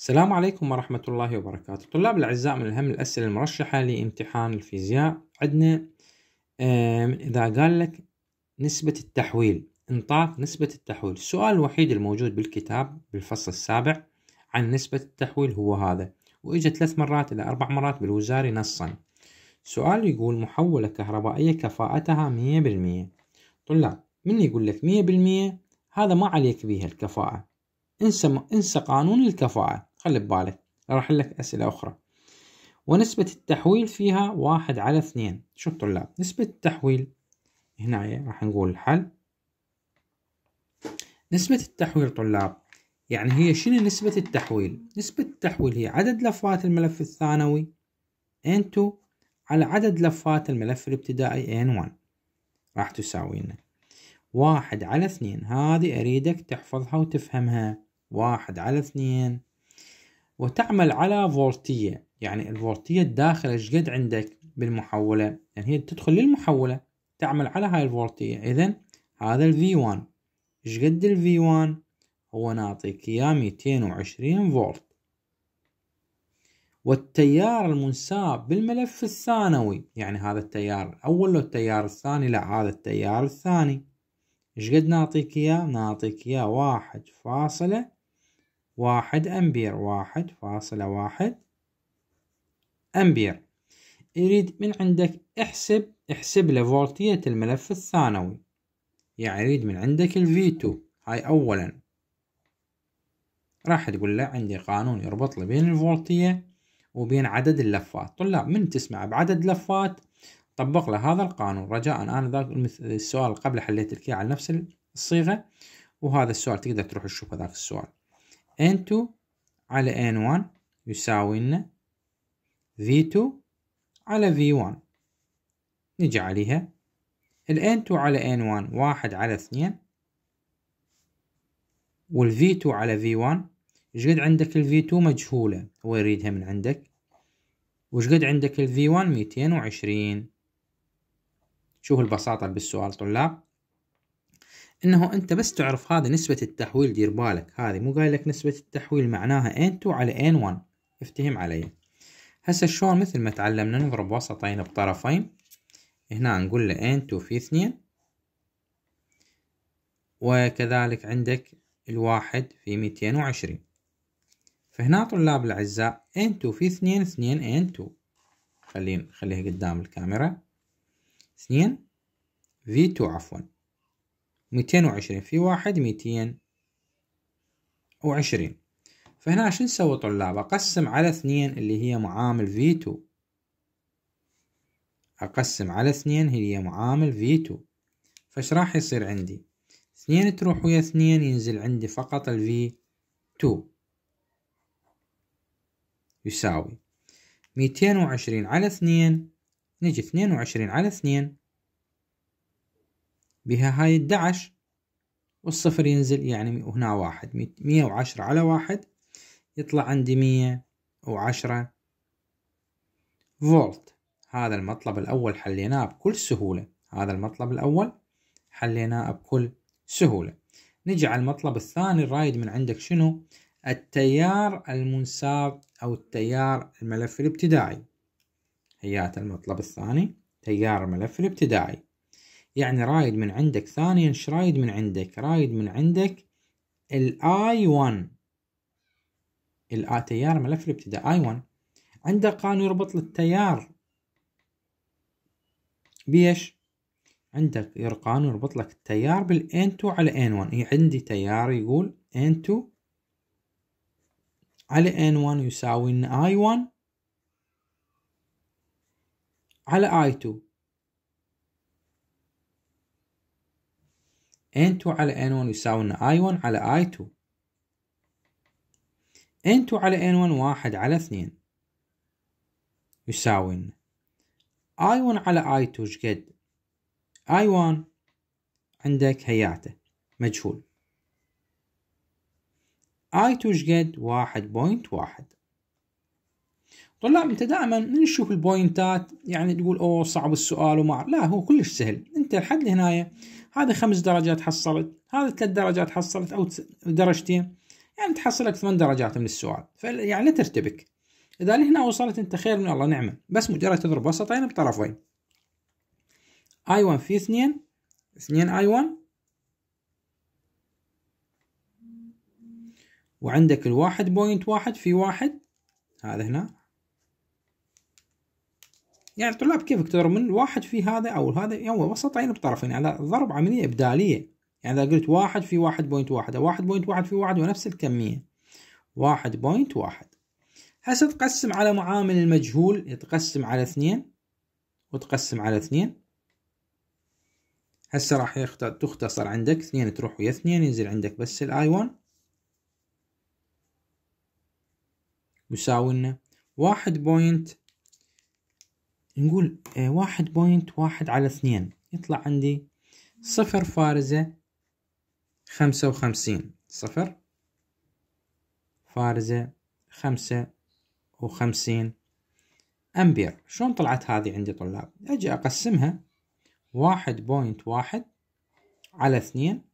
السلام عليكم ورحمة الله وبركاته الطلاب الأعزاء من أهم الأسئلة المرشحة لامتحان الفيزياء عندنا إذا قال لك نسبة التحويل إنطاق نسبة التحويل السؤال الوحيد الموجود بالكتاب بالفصل السابع عن نسبة التحويل هو هذا وإجا ثلاث مرات إلى أربع مرات بالوزاري نصا سؤال يقول محولة كهربائية كفاءتها مية بالمية طلاب من يقول لك مية بالمية هذا ما عليك بيها الكفاءة انسى, انسى قانون الكفاءة خلي ببالك راح لك أسئلة أخرى ونسبة التحويل فيها واحد على اثنين شوف طلاب نسبة التحويل هنا راح نقول الحل نسبة التحويل طلاب يعني هي شنو نسبة التحويل نسبة التحويل هي عدد لفات الملف الثانوي N2 على عدد لفات الملف الابتدائي N1 راح تساوي لنا واحد على اثنين هذه أريدك تحفظها وتفهمها واحد على اثنين وتعمل على فولتية يعني الفولتية الداخلة ايش قد عندك بالمحولة يعني هي تدخل للمحولة تعمل على هاي الفولتية اذا هذا ال V1 ايش قد ال V1 هو نعطيك اياه 220 فولت والتيار المنساب بالملف الثانوي يعني هذا التيار الاول لو التيار الثاني لا هذا التيار الثاني ايش قد نعطيك اياه نعطيك اياه واحد فاصلة واحد أمبير واحد فاصلة واحد أمبير يريد من عندك احسب احسب لفولتية فولتية الملف الثانوي يعني يريد من عندك الفي 2 هاي أولا راح تقول له عندي قانون يربط لي بين الفولتية وبين عدد اللفات طلاب من تسمع بعدد لفات طبق له هذا القانون رجاء انا ذاك السؤال قبل حليت لك على نفس الصيغه وهذا السؤال تقدر تروح تشوف هذاك السؤال N2 على N1 يساوي لنا V2 على V1 نجي عليها ال N2 على N1 واحد على اثنين وال V2 على V1 شقد عندك ال V2 مجهولة هو يريدها من عندك وشقد عندك ال V1 ميتين وعشرين شوف البساطة بالسؤال طلاب انه انت بس تعرف هذا نسبة التحويل دير بالك هذه مو قايل لك نسبة التحويل معناها n2 على n1 افتهم علي هسه شلون مثل ما تعلمنا نضرب وسطين بطرفين هنا نقول له n2 في اثنين وكذلك عندك الواحد في ميتين وعشرين فهنا طلاب الأعزاء n2 في اثنين اثنين n2 خليه نخليها قدام الكاميرا اثنين v2 عفواً ميتين وعشرين في واحد ميتين وعشرين فهنا شو نسوي طلاب أقسم على اثنين اللي هي معامل في تو أقسم على اثنين هي معامل في تو فش راح يصير عندي اثنين تروح ويا اثنين ينزل عندي فقط ال في تو يساوي ميتين وعشرين على اثنين نجي اثنين وعشرين على اثنين بها هاي الدعش والصفر ينزل يعني هنا واحد مية وعشرة على واحد يطلع عندي مية وعشرة فولت هذا المطلب الأول حليناه بكل سهولة هذا المطلب الأول حليناه بكل سهولة نجي على المطلب الثاني الرايد من عندك شنو التيار المنساب أو التيار الملف الابتدائي هيات المطلب الثاني تيار الملف الابتدائي يعني رايد من عندك ثانيا ايش رايد من عندك رايد من عندك الاي 1 الاي تيار ملف الابتداء اي 1 عندك قانون يربط للتيار بيش عندك يرقان يربط لك التيار بالان 2 على ان 1 عندي تيار يقول ان 2 على ان 1 يساوي ان اي 1 على اي 2 N2 على N1 يساوي لنا I1 على I2 N2 على N1 واحد على اثنين يساوي لنا I1 على I2 شقد I1 عندك هياته مجهول I2 شقد واحد بوينت واحد طلاب انت دائما من تشوف البوينتات يعني تقول اوه صعب السؤال وما لا هو كلش سهل انت لحد هنايا هذه خمس درجات حصلت هذه ثلاث درجات حصلت أو درجتين يعني تحصل لك ثمان درجات من السؤال فيعني لا ترتبك إذا لهنا وصلت أنت خير من الله نعمة بس مجرد تضرب وسطين بطرفين اي 1 في 2 2 اي 1 وعندك الواحد بوينت واحد في واحد هذا هنا يعني الطلاب كيف يكتروا من واحد في هذا أو هذا يعني عين بطرفين يعني ضرب عملية إبدالية يعني إذا قلت واحد في واحد بوينت واحد أو واحد بوينت واحد في واحد ونفس الكمية واحد بوينت واحد هسه تقسم على معامل المجهول تقسم على اثنين وتقسم على اثنين هسه راح تختصر عندك اثنين تروح ويا اثنين ينزل عندك بس الاي 1 يساوي لنا واحد بوينت نقول آه، واحد بوينت واحد على اثنين يطلع عندي صفر فارزة خمسة وخمسين صفر فارزة خمسة وخمسين أمبير شلون طلعت هذه عندي طلاب أجي أقسمها واحد بوينت واحد على اثنين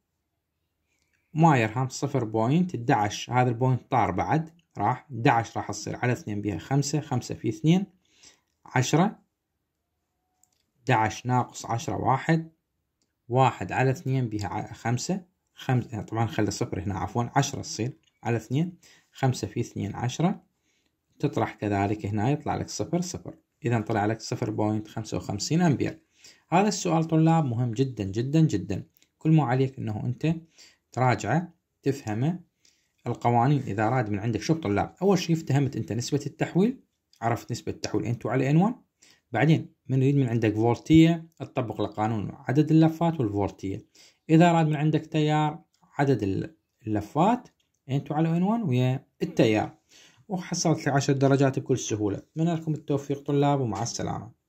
ماير يرهم صفر بوينت ادعش هذا البوينت طار بعد راح ادعش راح تصير على اثنين بها خمسة خمسة في اثنين عشرة 11 ناقص عشرة واحد واحد على اثنين بها خمسة خمسة يعني طبعا خلي صفر هنا عفوا عشرة تصير على اثنين خمسة في اثنين عشرة تطرح كذلك هنا يطلع لك صفر صفر إذا طلع لك صفر بوينت خمسة وخمسين أمبير هذا السؤال طلاب مهم جدا جدا جدا كل ما عليك أنه أنت تراجعه تفهمه القوانين إذا راد من عندك شوف طلاب أول شيء افتهمت أنت نسبة التحويل عرفت نسبة التحويل انتو على N1 بعدين من بنريد من عندك فولتية تطبق القانون عدد اللفات والفولتية إذا أراد من عندك تيار عدد اللفات أنتو على N1 ويا التيار وحصلت لي درجات بكل سهولة من لكم التوفيق طلاب ومع السلامة